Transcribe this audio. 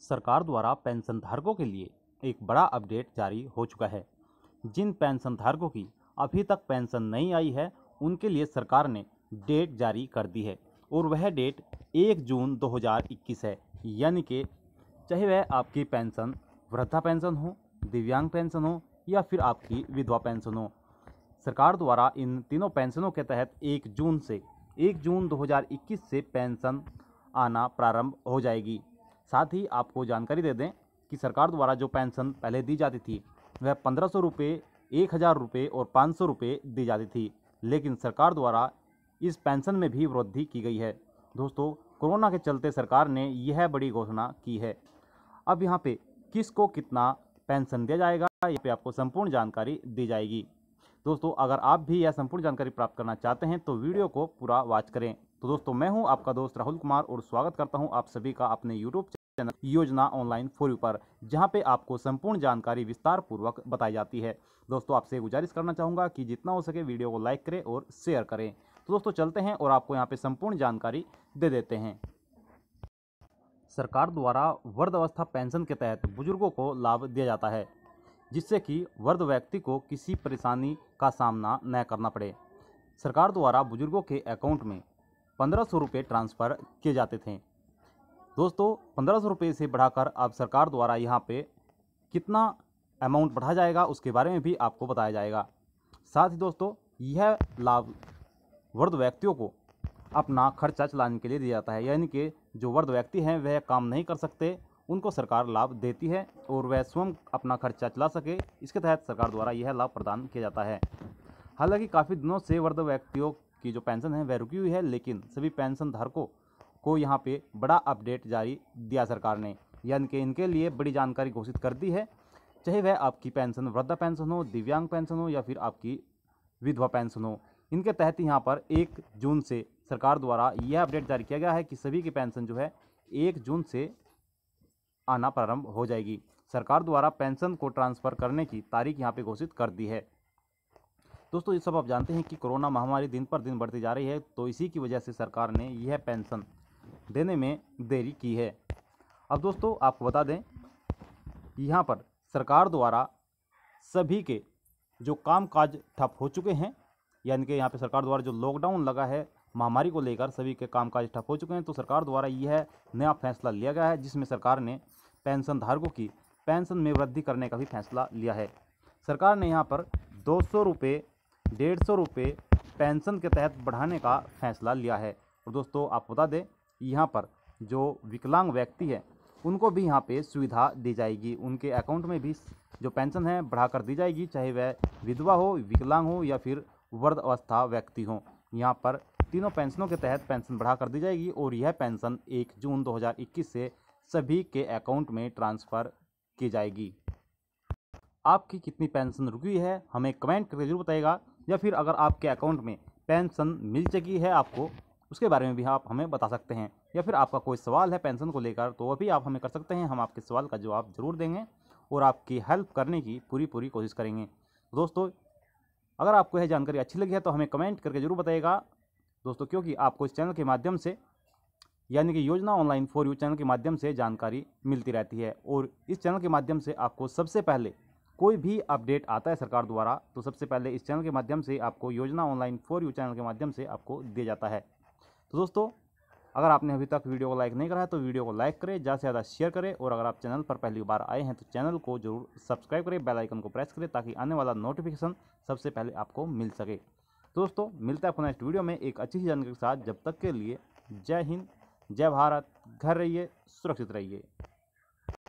सरकार द्वारा पेंशन धारकों के लिए एक बड़ा अपडेट जारी हो चुका है जिन पेंशन धारकों की अभी तक पेंशन नहीं आई है उनके लिए सरकार ने डेट जारी कर दी है और वह डेट एक जून 2021 है यानी कि चाहे वह आपकी पेंशन वृद्धा पेंशन हो दिव्यांग पेंशन हो या फिर आपकी विधवा पेंशन हो सरकार द्वारा इन तीनों पेंशनों के तहत एक जून से एक जून 2021 से पेंशन आना प्रारंभ हो जाएगी साथ ही आपको जानकारी दे दें कि सरकार द्वारा जो पेंशन पहले दी जाती थी वह पंद्रह सौ रुपये एक हज़ार रुपये और पाँच सौ रुपये दी जाती थी लेकिन सरकार द्वारा इस पेंशन में भी वृद्धि की गई है दोस्तों कोरोना के चलते सरकार ने यह बड़ी घोषणा की है अब यहाँ पे किसको कितना पेंशन दिया जाएगा यहाँ पे आपको संपूर्ण जानकारी दी जाएगी दोस्तों अगर आप भी यह संपूर्ण जानकारी प्राप्त करना चाहते हैं तो वीडियो को पूरा वॉच करें तो दोस्तों मैं हूं आपका दोस्त राहुल कुमार और स्वागत करता हूं आप सभी का अपने YouTube channel Yojana online forum पर जहां पे आपको संपूर्ण जानकारी विस्तार पूर्वक बताई जाती है दोस्तों आपसे गुजारिश करना चाहूँगा कि जितना हो सके वीडियो को लाइक करें और शेयर करें तो दोस्तों चलते हैं और आपको यहाँ पे संपूर्ण जानकारी दे देते हैं सरकार द्वारा वृद्ध अवस्था पेंशन के तहत बुजुर्गों को लाभ दिया जाता है जिससे कि वृद्ध व्यक्ति को किसी परेशानी का सामना न करना पड़े सरकार द्वारा बुजुर्गों के अकाउंट में पंद्रह सौ रुपये ट्रांसफ़र किए जाते थे दोस्तों पंद्रह सौ रुपये से बढ़ाकर अब सरकार द्वारा यहाँ पे कितना अमाउंट बढ़ा जाएगा उसके बारे में भी आपको बताया जाएगा साथ ही दोस्तों यह लाभ वृद्ध व्यक्तियों को अपना खर्चा चलाने के लिए दिया जाता है यानी कि जो वृद्ध व्यक्ति हैं वह काम नहीं कर सकते उनको सरकार लाभ देती है और वह स्वयं अपना खर्चा चला सके इसके तहत सरकार द्वारा यह लाभ प्रदान किया जाता है हालांकि काफ़ी दिनों से वृद्ध व्यक्तियों की जो पेंशन है वह रुकी हुई है लेकिन सभी पेंशन धारकों को यहाँ पे बड़ा अपडेट जारी दिया सरकार ने यानी कि इनके लिए बड़ी जानकारी घोषित कर दी है चाहे वह आपकी पेंशन वृद्धा पेंशन हो दिव्यांग पेंशन हो या फिर आपकी विधवा पेंशन हो इनके तहत यहाँ पर एक जून से सरकार द्वारा यह अपडेट जारी किया गया है कि सभी की पेंशन जो है एक जून से आना प्रारंभ हो जाएगी सरकार द्वारा पेंशन को ट्रांसफ़र करने की तारीख यहाँ पे घोषित कर दी है दोस्तों ये सब आप जानते हैं कि कोरोना महामारी दिन पर दिन बढ़ती जा रही है तो इसी की वजह से सरकार ने यह पेंशन देने में देरी की है अब दोस्तों आपको बता दें यहाँ पर सरकार द्वारा सभी के जो काम काज ठप हो चुके हैं यानी कि यहाँ पे सरकार द्वारा जो लॉकडाउन लगा है महामारी को लेकर सभी के काम काज ठप हो चुके हैं तो सरकार द्वारा यह नया फैसला लिया गया है जिसमें सरकार ने पेंशन धारकों की पेंशन में वृद्धि करने का भी फैसला लिया है सरकार ने यहाँ पर दो सौ रुपये डेढ़ सौ रुपये पेंशन के तहत बढ़ाने का फैसला लिया है और दोस्तों आप बता दें यहाँ पर जो विकलांग व्यक्ति है उनको भी यहाँ पे सुविधा दी जाएगी उनके अकाउंट में भी जो पेंशन है बढ़ाकर दी जाएगी चाहे वह विधवा हो विकलांग हो या फिर वर्ध अवस्था व्यक्ति हो यहाँ पर तीनों पेंशनों के तहत पेंशन बढ़ाकर दी जाएगी और यह पेंशन 1 जून 2021 से सभी के अकाउंट में ट्रांसफ़र की जाएगी आपकी कितनी पेंशन रुकी है हमें कमेंट करके जरूर बताएगा या फिर अगर आपके अकाउंट में पेंशन मिल चुकी है आपको उसके बारे में भी आप हमें बता सकते हैं या फिर आपका कोई सवाल है पेंशन को लेकर तो वह भी आप हमें कर सकते हैं हम आपके सवाल का जवाब ज़रूर देंगे और आपकी हेल्प करने की पूरी पूरी कोशिश करेंगे दोस्तों अगर आपको यह जानकारी अच्छी लगी है तो हमें कमेंट करके ज़रूर बताइएगा दोस्तों क्योंकि आपको इस चैनल के माध्यम से यानी कि योजना ऑनलाइन फॉर यू चैनल के माध्यम से जानकारी मिलती रहती है और इस चैनल के माध्यम से आपको सबसे पहले कोई भी अपडेट आता है सरकार द्वारा तो सबसे पहले इस चैनल के माध्यम से आपको योजना ऑनलाइन फॉर यू चैनल के माध्यम से आपको दिया जाता है तो दोस्तों अगर आपने अभी तक वीडियो को लाइक नहीं करा है तो वीडियो को लाइक करें ज़्यादा से ज़्यादा शेयर करें और अगर आप चैनल पर पहली बार आए हैं तो चैनल को जरूर सब्सक्राइब करें बेल आइकन को प्रेस करें ताकि आने वाला नोटिफिकेशन सबसे पहले आपको मिल सके तो दोस्तों मिलता है आपको नेक्स्ट वीडियो में एक अच्छी जानकारी के साथ जब तक के लिए जय हिंद जय भारत घर रहिए सुरक्षित रहिए